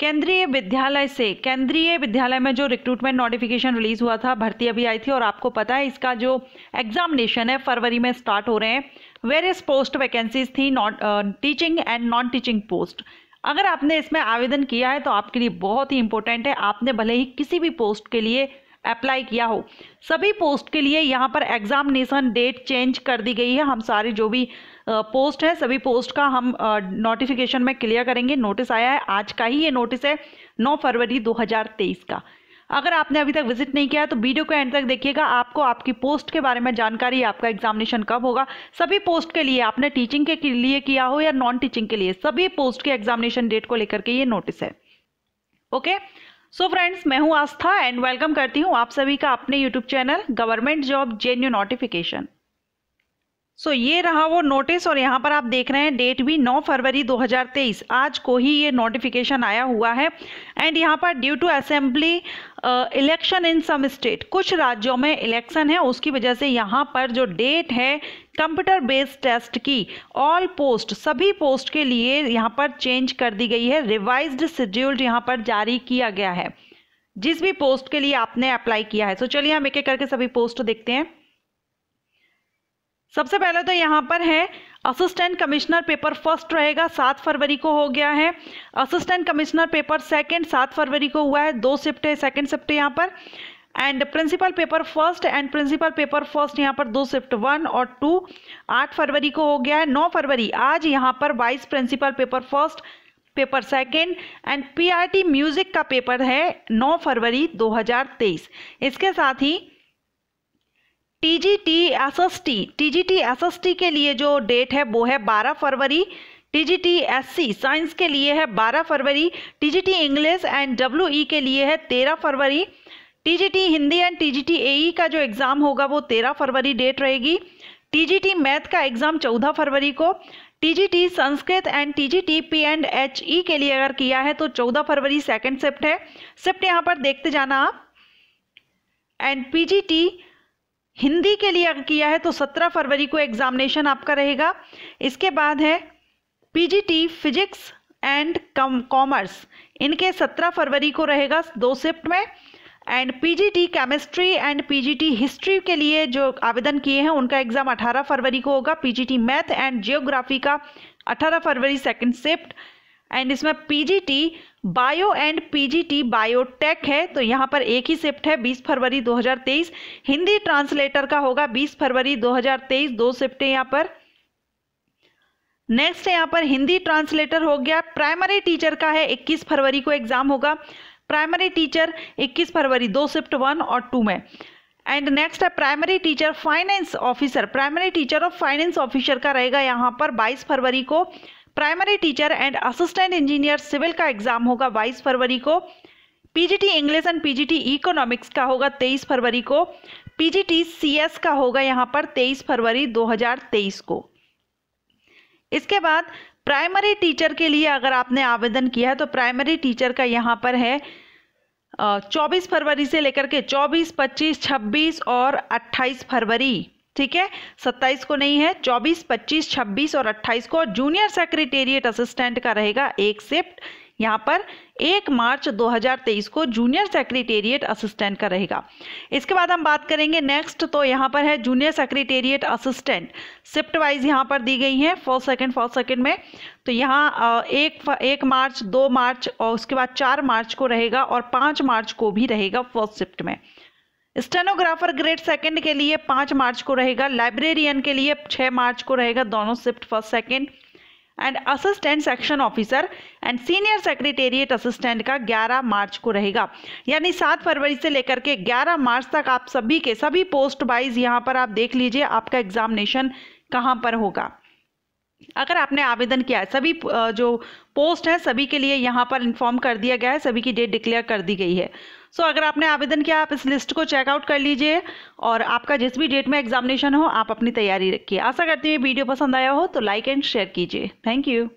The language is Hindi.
केंद्रीय विद्यालय से केंद्रीय विद्यालय में जो रिक्रूटमेंट नोटिफिकेशन रिलीज हुआ था भर्ती अभी आई थी और आपको पता है इसका जो एग्जामिनेशन है फरवरी में स्टार्ट हो रहे हैं वेरियस पोस्ट वैकेंसीज थी not teaching and non teaching post अगर आपने इसमें आवेदन किया है तो आपके लिए बहुत ही इंपॉर्टेंट है आपने भले ही किसी भी पोस्ट के लिए अप्लाई किया हो सभी पोस्ट के लिए यहाँ पर एग्ज़ामिनेशन डेट चेंज कर दी गई है हम सारे जो भी पोस्ट है सभी पोस्ट का हम नोटिफिकेशन में क्लियर करेंगे नोटिस आया है आज का ही ये नोटिस है 9 फरवरी 2023 का अगर आपने अभी तक विजिट नहीं किया तो वीडियो को एंड तक देखिएगा आपको आपकी पोस्ट के बारे में जानकारी आपका एग्जामिनेशन कब होगा सभी पोस्ट के लिए आपने टीचिंग के लिए किया हो या नॉन टीचिंग के लिए सभी पोस्ट के एग्जामिनेशन डेट को लेकर के ये नोटिस है okay okay? So so friends मैं हूं आस्था एंड वेलकम करती हूं आप सभी का अपने YouTube channel government job genuine notification so ये रहा वो नोटिस और यहाँ पर आप देख रहे हैं डेट भी 9 फरवरी 2023 आज को ही ये नोटिफिकेशन आया हुआ है एंड यहाँ पर due to assembly election in some state कुछ राज्यों में इलेक्शन है उसकी वजह से यहाँ पर जो डेट है कंप्यूटर बेस्ड टेस्ट की ऑल पोस्ट सभी पोस्ट के लिए यहाँ पर चेंज कर दी गई है रिवाइज्ड शेड्यूल्ड यहाँ पर जारी किया गया है जिस भी पोस्ट के लिए आपने अप्लाई किया है सो चलिए हम एक एक करके सभी पोस्ट देखते हैं सबसे पहले तो यहाँ पर है असिस्टेंट कमिश्नर पेपर फर्स्ट रहेगा सात फरवरी को हो गया है असिस्टेंट कमिश्नर पेपर सेकंड सात फरवरी को हुआ है दो शिफ्ट है सेकंड शिफ्ट यहाँ पर and principal paper first and principal paper first यहाँ पर दो शिफ्ट वन और टू आठ फरवरी को हो गया है नौ फरवरी आज यहाँ पर vice principal paper first paper second and P music का पेपर है नौ फरवरी 2023 इसके साथ ही टीजीटी एस एस टी के लिए जो डेट है वो है 12 फरवरी T T G S C science के लिए है 12 फरवरी टी इंग्लिश एंड ई के लिए है 13 फरवरी TGT Hindi and TGT AE का जो एग्ज़ाम होगा वो तेरह फरवरी डेट रहेगी टीजीटी मैथ का एग्ज़ाम चौदह फरवरी को TGT Sanskrit and TGT P and H E के लिए अगर किया है तो चौदह फरवरी सेकेंड शिफ्ट है शिफ्ट यहाँ पर देखते जाना आप एंड पीजीटी हिंदी के लिए अगर किया है तो सत्रह फरवरी को एग्जामिनेशन आपका रहेगा इसके बाद है पीजीटी फिजिक्स एंड कॉमर्स इनके सत्रह फरवरी को रहेगा दो शिफ्ट में and PGT chemistry and PGT history के लिए जो आवेदन किए हैं उनका एग्ज़ाम 18 फरवरी को होगा पीजीटी मैथ एंड जियोग्राफी का 18 फरवरी सेकंड शिफ्ट एंड इसमें PGT bio and PGT biotech है तो यहाँ पर एक ही शिफ्ट है 20 फरवरी 2023 हिंदी ट्रांसलेटर का होगा 20 फरवरी 2023 दो शिफ्ट है यहाँ पर नेक्स्ट यहाँ पर हिंदी ट्रांसलेटर हो गया प्राइमरी टीचर का है 21 फरवरी को एग्ज़ाम होगा प्राइमरी टीचर 21 फरवरी दो शिफ्ट वन और टू में एंड नेक्स्ट है primary teacher finance officer primary teacher of finance officer का रहेगा यहाँ पर 22 फरवरी को primary teacher and assistant engineer civil का एग्जाम होगा 22 फरवरी को PGT English and PGT economics का होगा 23 फरवरी को पीजीटी सीएस का होगा यहाँ पर 23 फरवरी 2023 को इसके बाद प्राइमरी टीचर के लिए अगर आपने आवेदन किया है तो प्राइमरी टीचर का यहाँ पर है चौबीस फरवरी से लेकर के चौबीस पच्चीस छब्बीस और अट्ठाईस फरवरी ठीक है सत्ताईस को नहीं है चौबीस पच्चीस छब्बीस और अट्ठाईस को जूनियर सेक्रेटेरिएट असिस्टेंट का रहेगा एक शिफ्ट यहाँ पर 1 मार्च 2023 को जूनियर सेक्रेटेरिएट असिस्टेंट का रहेगा इसके बाद हम बात करेंगे नेक्स्ट तो यहाँ पर है junior secretariat assistant shift wise यहाँ पर दी गई है फर्स्ट सेकंड फर्स्ट सेकंड में तो यहाँ एक एक मार्च दो मार्च और उसके बाद चार मार्च को रहेगा और पाँच मार्च को भी रहेगा फर्स्ट शिफ्ट में स्टेनोग्राफर ग्रेड सेकंड के लिए पाँच मार्च को रहेगा लाइब्रेरियन के लिए छः मार्च को रहेगा दोनों shift first second and assistant section officer and senior secretariat assistant का 11 मार्च को रहेगा यानी 7 फरवरी से लेकर के 11 मार्च तक आप सभी के सभी पोस्ट वाइज यहाँ पर आप देख लीजिए आपका एग्जामिनेशन कहाँ पर होगा अगर आपने आवेदन किया है सभी जो पोस्ट है सभी के लिए यहाँ पर इन्फॉर्म कर दिया गया है सभी की डेट डिक्लेयर कर दी गई है सो so, अगर आपने आवेदन किया आप इस लिस्ट को चेकआउट कर लीजिए और आपका जिस भी डेट में एग्जामिनेशन हो आप अपनी तैयारी रखिए आशा करती हूँ वीडियो पसंद आया हो तो लाइक एंड शेयर कीजिए थैंक यू